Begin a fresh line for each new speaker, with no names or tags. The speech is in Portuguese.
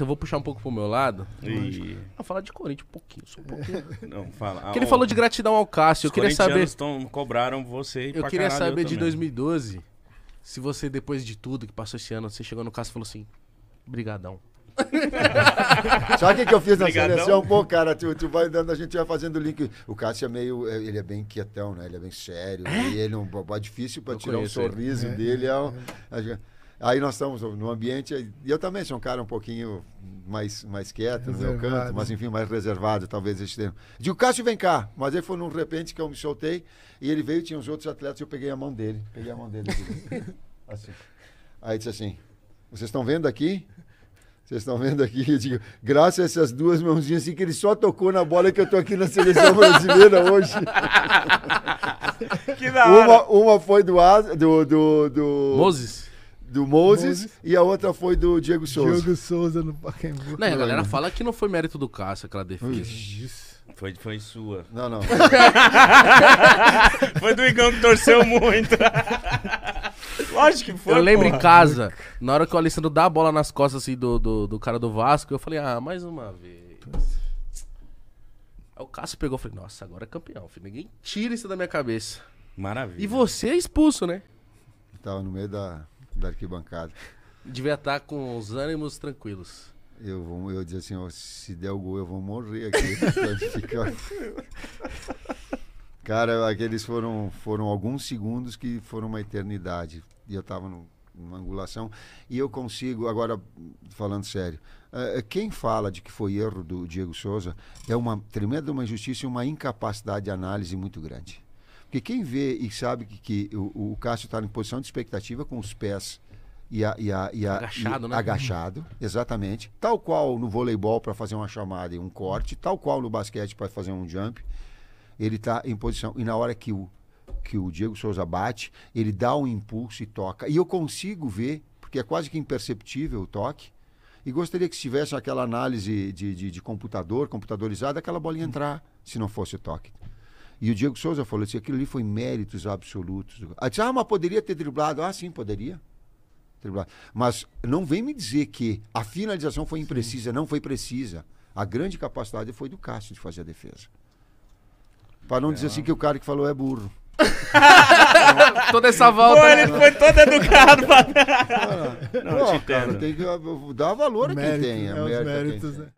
eu vou puxar um pouco pro meu lado. E... Vou ah, falar de Corinthians um pouquinho, só um pouquinho. Não, fala. Porque ah, ele ó, falou de gratidão ao Cássio. eu queria saber. Tão, cobraram você Eu queria caralho, saber eu de 2012 se você, depois de tudo que passou esse ano, você chegou no Cássio e falou assim: Brigadão.
Só que que eu fiz na Obrigadão. seleção, pô, cara, tu, tu vai dando, a gente vai fazendo o link. O Cássio é meio, é, ele é bem quietão, né? Ele é bem sério. É? E ele é um, é difícil pra eu tirar um sorriso ele. É. dele. É, um, é. A, Aí nós estamos no ambiente. E eu também sou um cara um pouquinho mais, mais quieto, reservado. no meu canto, mas enfim, mais reservado, talvez esse termo. Digo, Cássio, vem cá. Mas aí foi num repente que eu me soltei e ele veio, tinha uns outros atletas, e eu peguei a mão dele. Peguei a mão dele. assim. Aí disse assim: vocês estão vendo aqui? Vocês estão vendo aqui? Eu digo, graças a essas duas mãozinhas assim que ele só tocou na bola que eu tô aqui na seleção brasileira hoje.
que da hora.
Uma, uma foi do, do, do, do. Moses? do Moses, Moses, e a outra foi do Diego Souza. Diego Souza no Pacaembu. Não, a galera fala
que não foi mérito do Cássio aquela defesa. Foi, foi sua. Não, não. foi do Igão que torceu muito. Lógico que foi. Eu lembro porra. em casa, na hora que o Alessandro dá a bola nas costas assim, do, do, do cara do Vasco, eu falei, ah, mais uma vez. Aí o Cássio pegou e falei, nossa, agora é campeão, filho. Ninguém tira isso da minha cabeça. Maravilha. E você é expulso, né?
tava no meio da da arquibancada.
Devia estar com os ânimos tranquilos.
Eu vou, eu dizia assim, ó, se der o gol eu vou morrer aqui. ficar... Cara, aqueles foram, foram alguns segundos que foram uma eternidade. E eu estava numa angulação. E eu consigo, agora falando sério, uh, quem fala de que foi erro do Diego Souza é uma tremenda uma injustiça e uma incapacidade de análise muito grande. Porque quem vê e sabe que, que o, o Cássio está em posição de expectativa com os pés e a, e a, e a, agachado, e, né? agachado, exatamente. Tal qual no voleibol para fazer uma chamada e um corte, tal qual no basquete para fazer um jump, ele está em posição. E na hora que o, que o Diego Souza bate, ele dá um impulso e toca. E eu consigo ver, porque é quase que imperceptível o toque, e gostaria que se tivesse aquela análise de, de, de computador, computadorizada, aquela bolinha entrar, se não fosse o toque. E o Diego Souza falou assim: aquilo ali foi méritos absolutos. Aí disse, ah, mas poderia ter driblado. Ah, sim, poderia. Mas não vem me dizer que a finalização foi imprecisa, sim. não foi precisa. A grande capacidade foi do Cássio de fazer a defesa. Para não é. dizer assim é. que o cara que falou é burro.
toda essa volta. Pô, né? ele foi todo educado. Pra... não, não, não te cara, tem que
dar valor a quem tem. É, mérito, méritos, né?